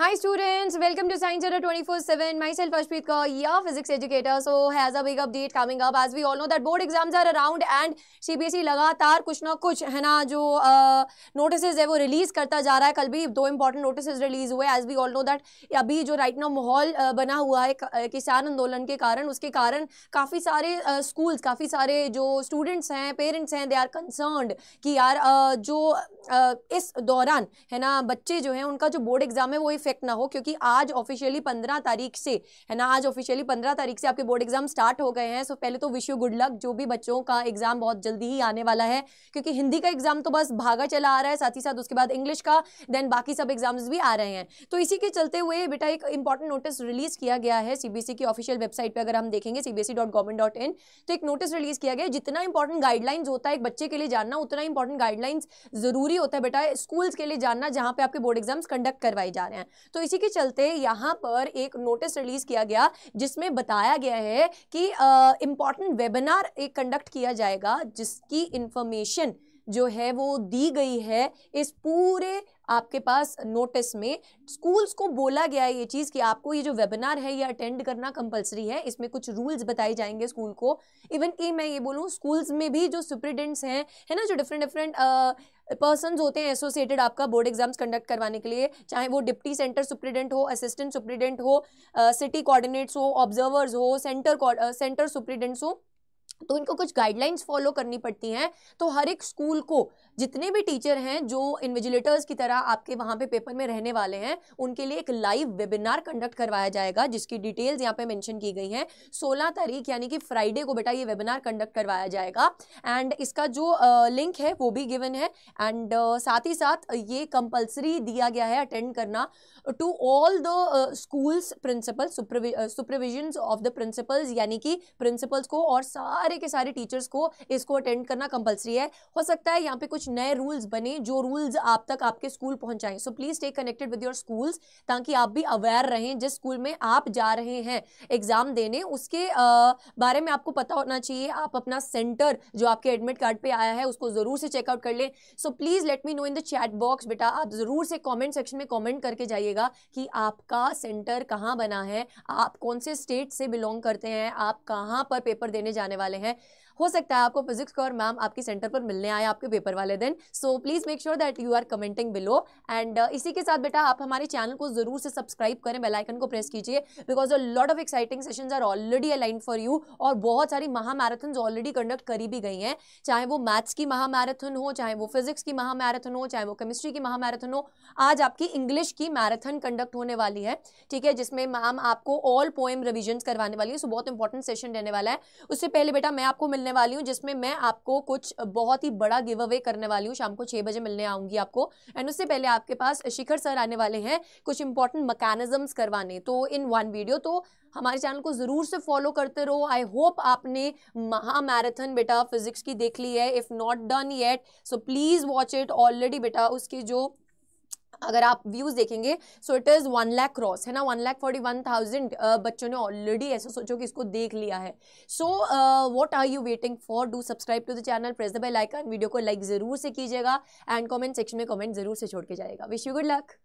Hi students, welcome to Science Center 24-7. Myself Ashpreet Kaur, your physics educator. So update coming up as we all know that board know are around and C B S E लगातार कुछ ना कुछ है ना जो uh, है वो release करता जा रहा है कल भी दो इंपॉर्टेंट नोटिस रिलीज़ हुए as we all know that अभी जो राइट नाउ माहौल बना हुआ है किसान आंदोलन के कारण उसके कारण काफ़ी सारे स्कूल्स काफ़ी सारे जो स्टूडेंट्स हैं पेरेंट्स हैं दे आर कंसर्नड कि यार जो इस दौरान है ना बच्चे जो हैं उनका जो बोर्ड एग्ज़ाम है वो इफेक्ट ना हो क्योंकि आज ऑफिशियली पंद्रह तारीख से है ना आज ऑफिशियली पंद्रह तारीख से आपके बोर्ड एग्जाम स्टार्ट हो गए हैं सो पहले तो विश यू गुड लक जो भी बच्चों का एग्जाम बहुत जल्दी ही आने वाला है क्योंकि हिंदी का एग्जाम तो बस भागा चला आ रहा है साथ ही साथ उसके बाद इंग्लिश का देन बाकी सब एग्जाम्स भी आ रहे हैं तो इसी के चलते हुए बेटा एक इंपॉर्टेंट नोटिस रिलीज किया गया है सीबीएसई e की ऑफिशियल वेबसाइट पर अगर हम देखेंगे सीबीएसई e तो एक नोटिस रिलीज किया गया जितना इंपॉर्टेंट गाइडलाइंस होता है एक बच्चे के लिए जानना उतना इंपॉर्टेंट गाइडलाइंस जरूरी होता है बेटा स्कूल्स के लिए जानना जहां पे आपके बोर्ड एग्जाम्स कंडक्ट करवाए जा रहे हैं तो इसी के चलते यहाँ पर एक नोटिस रिलीज किया गया जिसमें बताया गया है कि इम्पॉर्टेंट वेबिनार एक कंडक्ट किया जाएगा जिसकी इंफॉर्मेशन जो है वो दी गई है इस पूरे आपके पास नोटिस में स्कूल्स को बोला गया है ये चीज़ कि आपको ये जो वेबिनार है ये अटेंड करना कंपलसरी है इसमें कुछ रूल्स बताए जाएंगे स्कूल को इवन कि मैं ये बोलूँ स्कूल्स में भी जो सुप्रिटेंडेंट्स हैं है ना जो डिफरेंट डिफरेंट पर्सन होते हैं एसोसिएटेड आपका बोर्ड एग्जाम्स कंडक्ट करवाने के लिए चाहे वो डिप्टी सेंटर सुप्रिटेंडेंट हो असिस्टेंट सुप्रिटेंडेंट हो सिटी कोऑर्डिनेट्स हो ऑब्जर्वर्स हो सेंटर सेंटर सुप्रिटेंट्स हो तो इनको कुछ गाइडलाइंस फॉलो करनी पड़ती हैं तो हर एक स्कूल को जितने भी टीचर हैं जो इन्विजिलेटर्स की तरह आपके वहाँ पे पेपर में रहने वाले हैं उनके लिए एक लाइव वेबिनार कंडक्ट करवाया जाएगा जिसकी डिटेल्स यहाँ पे मेंशन की गई हैं 16 तारीख यानी कि फ्राइडे को बेटा ये वेबिनार कंडक्ट करवाया जाएगा एंड इसका जो लिंक है वो भी गिवन है एंड साथ ही साथ ये कंपल्सरी दिया गया है अटेंड करना to all the schools principal supervision of the principals यानी कि प्रिंसिपल्स को और सारे सारे के सारे टीचर्स को इसको अटेंड करना कंपलसरी है हो सकता है यहाँ पे कुछ नए रूल्स बने जो रूल्स आप तक आपके स्कूल पहुंचाएं so please take connected with your schools ताकि आप भी अवेयर रहें जिस स्कूल में आप जा रहे हैं एग्जाम देने उसके बारे में आपको पता होना चाहिए आप अपना सेंटर जो आपके एडमिट कार्ड पे आया है उसको जरूर से चेकआउट कर लें so please let me know in the chat box बेटा आप जरूर से कॉमेंट सेक्शन में कॉमेंट करके जाइएगा कि आपका सेंटर कहाँ बना है आप कौन से स्टेट से बिलोंग करते हैं आप कहाँ पर पेपर देने जाने वाले वाले हैं हो सकता है आपको फिजिक्स का और मैम आपके सेंटर पर मिलने आए आपके पेपर वाले दिन so please make sure that you are commenting below and इसी के साथ बेटा आप हमारे चैनल को ज़रूर से सब्सक्राइब करें बेल आइकन को प्रेस कीजिए because a lot of exciting session are already align for you और बहुत सारी महामैराथन ऑलरेडी कंडक्ट करी भी गई हैं चाहे वो मैथ्स की महामैराथन हो चाहे वो फिजिक्स की महामैराथन हो चाहे वो केमिस्ट्री की महामैराथन हो आज आपकी इंग्लिश की मैराथन कंडक्ट होने वाली है ठीक है जिसमें मैम आपको ऑल पोएम रिविजन करवाने वाली है सो बहुत इंपॉर्टेंट सेशन रहने वाला है उससे पहले बेटा मैं आपको मिलने वाली हूँ जिसमें मैं आपको कुछ बहुत ही बड़ा गिव अवे करने वाली हूँ शाम को छह बजे मिलने आऊंगी आपको एंड उससे पहले आपके पास शिखर सर आने वाले हैं कुछ इंपॉर्टेंट मकैनिजम्स करवाने तो इन वन वीडियो तो हमारे चैनल को ज़रूर से फॉलो करते रहो आई होप आपने महा मैराथन बेटा फिजिक्स की देख ली है if not done yet so please watch it already बेटा उसके जो अगर आप व्यूज देखेंगे so it is one lakh cross है ना one lakh forty one thousand बच्चों ने ऑलरेडी ऐसा सोचो कि इसको देख लिया है so what are you waiting for do subscribe to the channel press the bell icon video को लाइक ज़रूर से कीजिएगा एंड कॉमेंट सेक्शन में कॉमेंट जरूर से छोड़ के जाएगा विश यू गुड लक